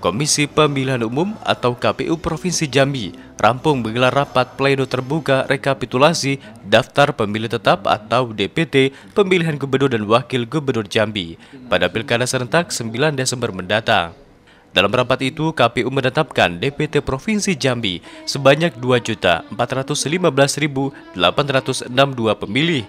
Komisi Pemilihan Umum atau KPU Provinsi Jambi rampung menggelar rapat pleno terbuka rekapitulasi daftar pemilih tetap atau DPT pemilihan gubernur dan wakil gubernur Jambi pada Pilkada serentak 9 Desember mendatang. Dalam rapat itu, KPU menetapkan DPT Provinsi Jambi sebanyak 2.415.862 pemilih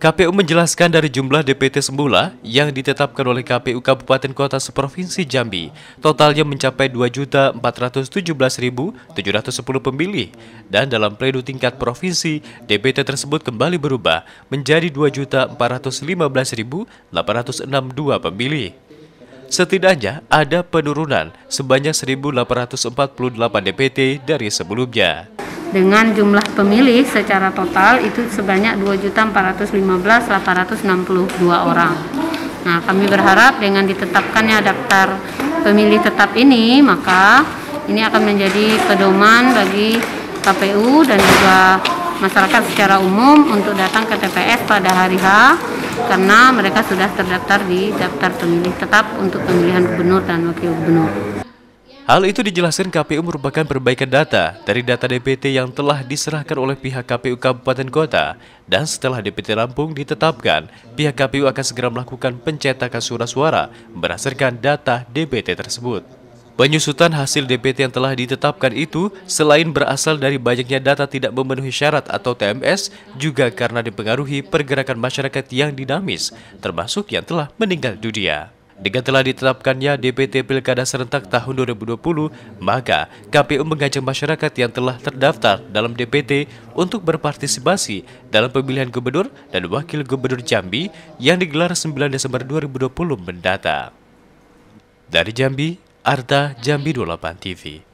KPU menjelaskan dari jumlah DPT semula yang ditetapkan oleh KPU Kabupaten Kota Seprovinsi Jambi, totalnya mencapai 2.417.710 pemilih. Dan dalam pleno tingkat provinsi, DPT tersebut kembali berubah menjadi 2.415.862 pemilih. Setidaknya ada penurunan sebanyak 1.848 DPT dari sebelumnya dengan jumlah pemilih secara total itu sebanyak 2.415.862 orang. Nah, kami berharap dengan ditetapkannya daftar pemilih tetap ini, maka ini akan menjadi pedoman bagi KPU dan juga masyarakat secara umum untuk datang ke TPS pada hari H karena mereka sudah terdaftar di daftar pemilih tetap untuk pemilihan gubernur dan wakil gubernur. Hal itu dijelaskan KPU merupakan perbaikan data dari data DPT yang telah diserahkan oleh pihak KPU Kabupaten Kota dan setelah DPT Lampung ditetapkan, pihak KPU akan segera melakukan pencetakan surat suara berdasarkan data DPT tersebut. Penyusutan hasil DPT yang telah ditetapkan itu selain berasal dari banyaknya data tidak memenuhi syarat atau TMS, juga karena dipengaruhi pergerakan masyarakat yang dinamis, termasuk yang telah meninggal dunia. Dengan telah ditetapkannya DPT Pilkada Serentak tahun 2020, maka KPU mengajak masyarakat yang telah terdaftar dalam DPT untuk berpartisipasi dalam pemilihan gubernur dan wakil gubernur Jambi yang digelar 9 Desember 2020 mendatang. Dari Jambi, Arta Jambi 28 TV.